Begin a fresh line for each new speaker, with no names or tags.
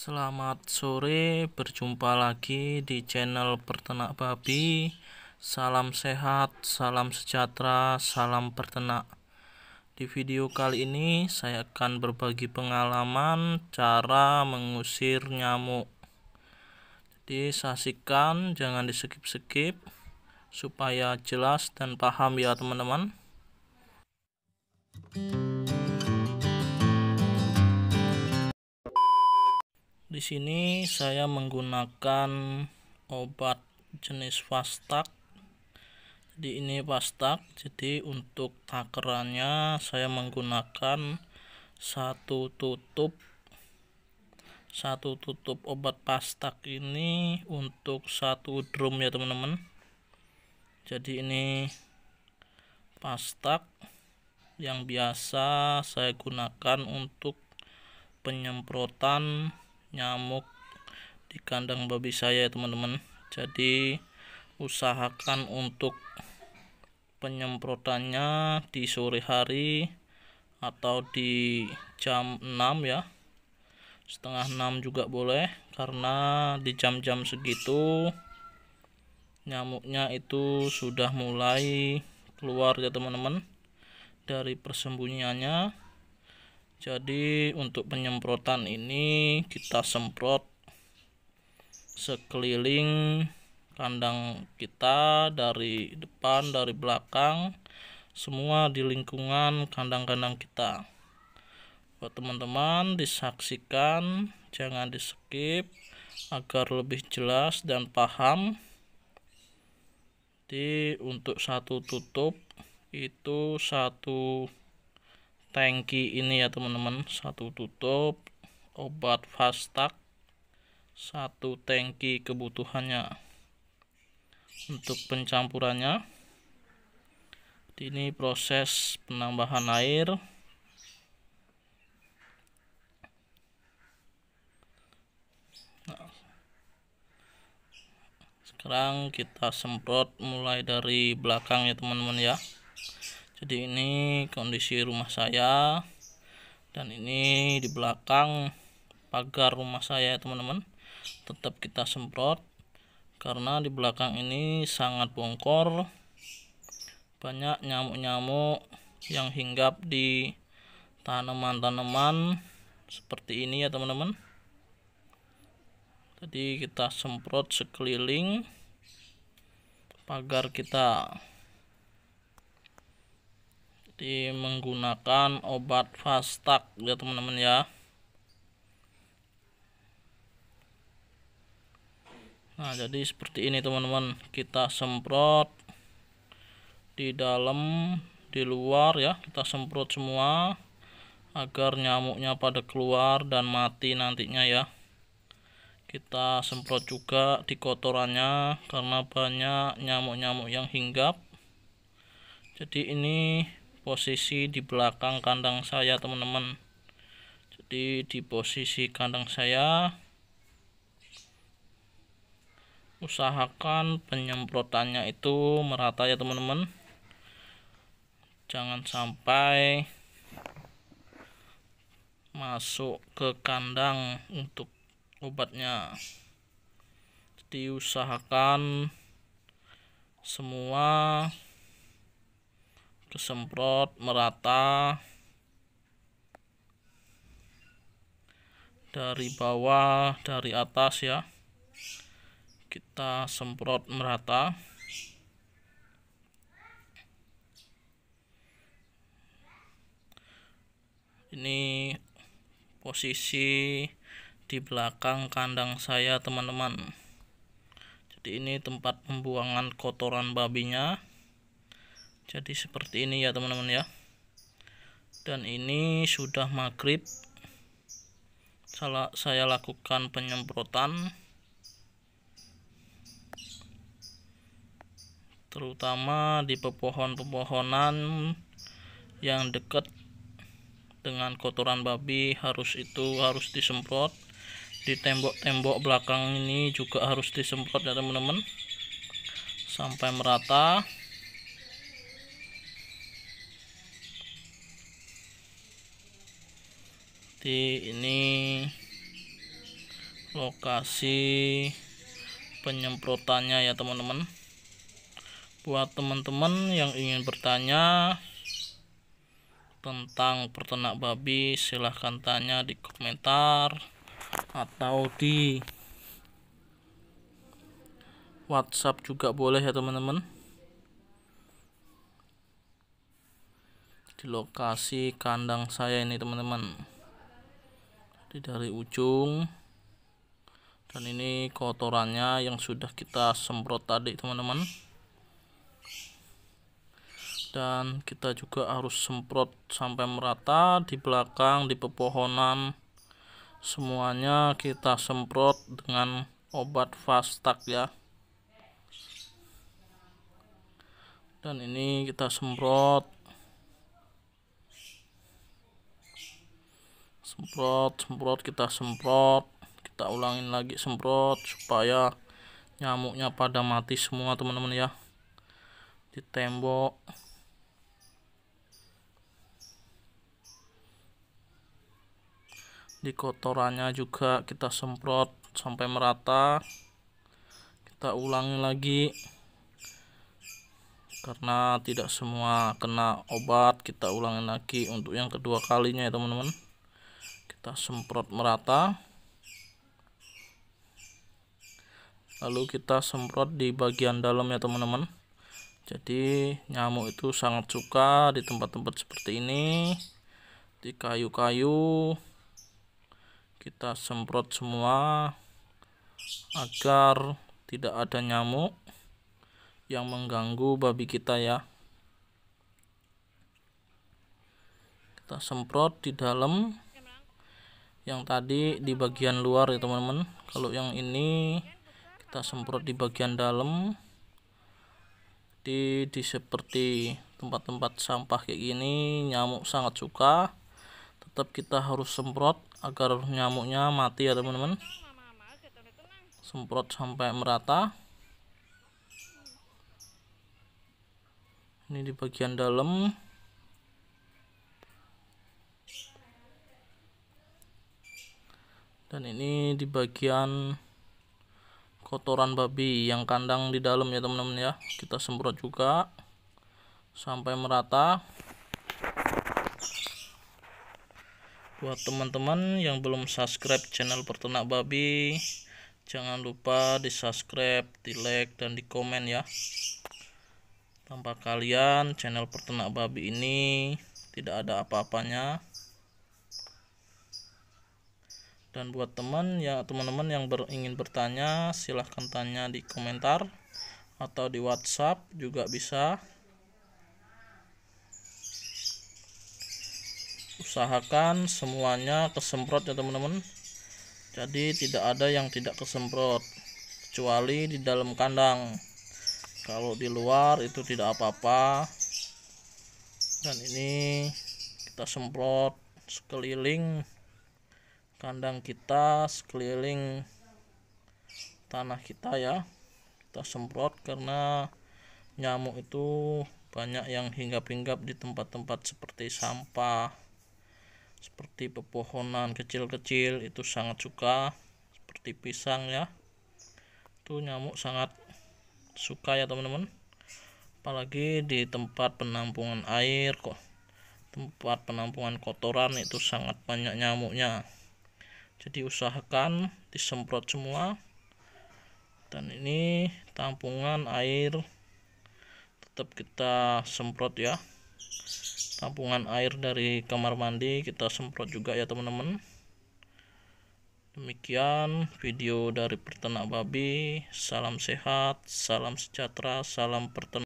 Selamat sore, berjumpa lagi di channel Pertenak Babi. Salam sehat, salam sejahtera, salam pertenak. Di video kali ini saya akan berbagi pengalaman cara mengusir nyamuk. Jadi saksikan, jangan di skip-skip supaya jelas dan paham ya teman-teman. Thank di sini saya menggunakan obat jenis Fastak jadi ini Fastak jadi untuk takarannya saya menggunakan satu tutup satu tutup obat Fastak ini untuk satu drum ya teman-teman jadi ini Fastak yang biasa saya gunakan untuk penyemprotan nyamuk di kandang babi saya teman-teman jadi usahakan untuk penyemprotannya di sore hari atau di jam 6 ya setengah 6 juga boleh karena di jam-jam segitu nyamuknya itu sudah mulai keluar ya teman-teman dari persembunyiannya jadi untuk penyemprotan ini kita semprot sekeliling kandang kita dari depan dari belakang semua di lingkungan kandang-kandang kita buat teman-teman disaksikan jangan di skip agar lebih jelas dan paham Di untuk satu tutup itu satu tangki ini ya teman-teman satu tutup obat fastak satu tangki kebutuhannya untuk pencampurannya ini proses penambahan air sekarang kita semprot mulai dari belakang ya teman-teman ya jadi ini kondisi rumah saya dan ini di belakang pagar rumah saya ya, teman-teman tetap kita semprot karena di belakang ini sangat bongkor banyak nyamuk-nyamuk yang hinggap di tanaman-tanaman seperti ini ya teman-teman jadi kita semprot sekeliling pagar kita di menggunakan obat fastak ya teman-teman ya nah jadi seperti ini teman-teman kita semprot di dalam di luar ya kita semprot semua agar nyamuknya pada keluar dan mati nantinya ya kita semprot juga di kotorannya karena banyak nyamuk-nyamuk yang hinggap jadi ini posisi di belakang kandang saya teman-teman jadi di posisi kandang saya usahakan penyemprotannya itu merata ya teman-teman jangan sampai masuk ke kandang untuk obatnya jadi usahakan semua Kesemprot merata dari bawah dari atas ya kita semprot merata ini posisi di belakang kandang saya teman-teman jadi ini tempat pembuangan kotoran babinya jadi seperti ini ya teman-teman ya dan ini sudah maghrib Salah, saya lakukan penyemprotan terutama di pepohon-pepohonan yang dekat dengan kotoran babi harus itu harus disemprot di tembok-tembok belakang ini juga harus disemprot ya teman-teman sampai merata berarti ini lokasi penyemprotannya ya teman-teman buat teman-teman yang ingin bertanya tentang peternak babi silahkan tanya di komentar atau di WhatsApp juga boleh ya teman-teman di lokasi kandang saya ini teman-teman dari ujung dan ini kotorannya yang sudah kita semprot tadi teman-teman dan kita juga harus semprot sampai merata di belakang di pepohonan semuanya kita semprot dengan obat fastak ya dan ini kita semprot semprot semprot kita semprot kita ulangin lagi semprot supaya nyamuknya pada mati semua teman-teman ya di tembok di kotorannya juga kita semprot sampai merata kita ulangi lagi karena tidak semua kena obat kita ulangi lagi untuk yang kedua kalinya ya teman-teman kita semprot merata lalu kita semprot di bagian dalam ya teman-teman jadi nyamuk itu sangat suka di tempat-tempat seperti ini di kayu-kayu kita semprot semua agar tidak ada nyamuk yang mengganggu babi kita ya kita semprot di dalam yang tadi di bagian luar ya teman-teman kalau yang ini kita semprot di bagian dalam di, di seperti tempat-tempat sampah kayak gini nyamuk sangat suka tetap kita harus semprot agar nyamuknya mati ya teman-teman semprot sampai merata ini di bagian dalam dan ini di bagian kotoran babi yang kandang di dalam ya teman-teman ya kita semprot juga sampai merata buat teman-teman yang belum subscribe channel peternak babi jangan lupa di subscribe di like dan di komen ya tanpa kalian channel peternak babi ini tidak ada apa-apanya dan buat teman ya teman-teman yang ber, ingin bertanya silahkan tanya di komentar atau di WhatsApp juga bisa usahakan semuanya kesemprot ya teman-teman jadi tidak ada yang tidak kesemprot kecuali di dalam kandang kalau di luar itu tidak apa-apa dan ini kita semprot sekeliling kandang kita sekeliling tanah kita ya kita semprot karena nyamuk itu banyak yang hinggap-hinggap di tempat-tempat seperti sampah seperti pepohonan kecil-kecil itu sangat suka seperti pisang ya itu nyamuk sangat suka ya teman-teman apalagi di tempat penampungan air kok tempat penampungan kotoran itu sangat banyak nyamuknya jadi usahakan disemprot semua dan ini tampungan air tetap kita semprot ya tampungan air dari kamar mandi kita semprot juga ya teman-teman demikian video dari peternak babi salam sehat salam sejahtera salam peternak